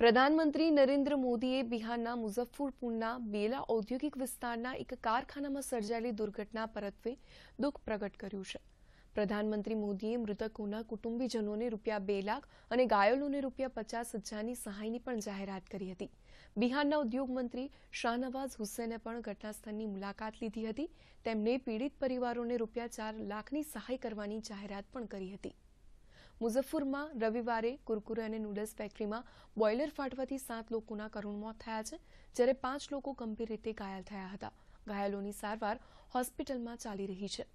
પ્રધાનમંત્રી નરેન્દ્ર મોદીએ બિહારના મુઝફ્ફરપુરના બેલા ઔદ્યોગિક વિસ્તારના એક કારખાનામાં સર્જાયેલી દુર્ઘટના પરત્વે દુઃખ પ્રગટ કર્યું છે પ્રધાનમંત્રી મોદીએ મૃતકોના કુટુંબીજનોને રૂપિયા બે લાખ અને ઘાયલોને રૂપિયા પચાસ હજારની સહાયની પણ જાહેરાત કરી હતી બિહારના ઉદ્યોગમંત્રી શાહનવાઝ હુસેને પણ ઘટનાસ્થળની મુલાકાત લીધી હતી તેમણે પીડિત પરિવારોને રૂપિયા ચાર લાખની સહાય કરવાની જાહેરાત પણ કરી હતી મુઝફ્ફરમાં રવિવારે કુરકુરે અને નૂડલ્સ ફેક્ટરીમાં બોઇલર ફાટવાથી સાત લોકોના કરુણ મોત થયા છે જ્યારે પાંચ લોકો ગંભીર રીતે ઘાયલ થયા હતા ઘાયલોની સારવાર હોસ્પિટલમાં ચાલી રહી છે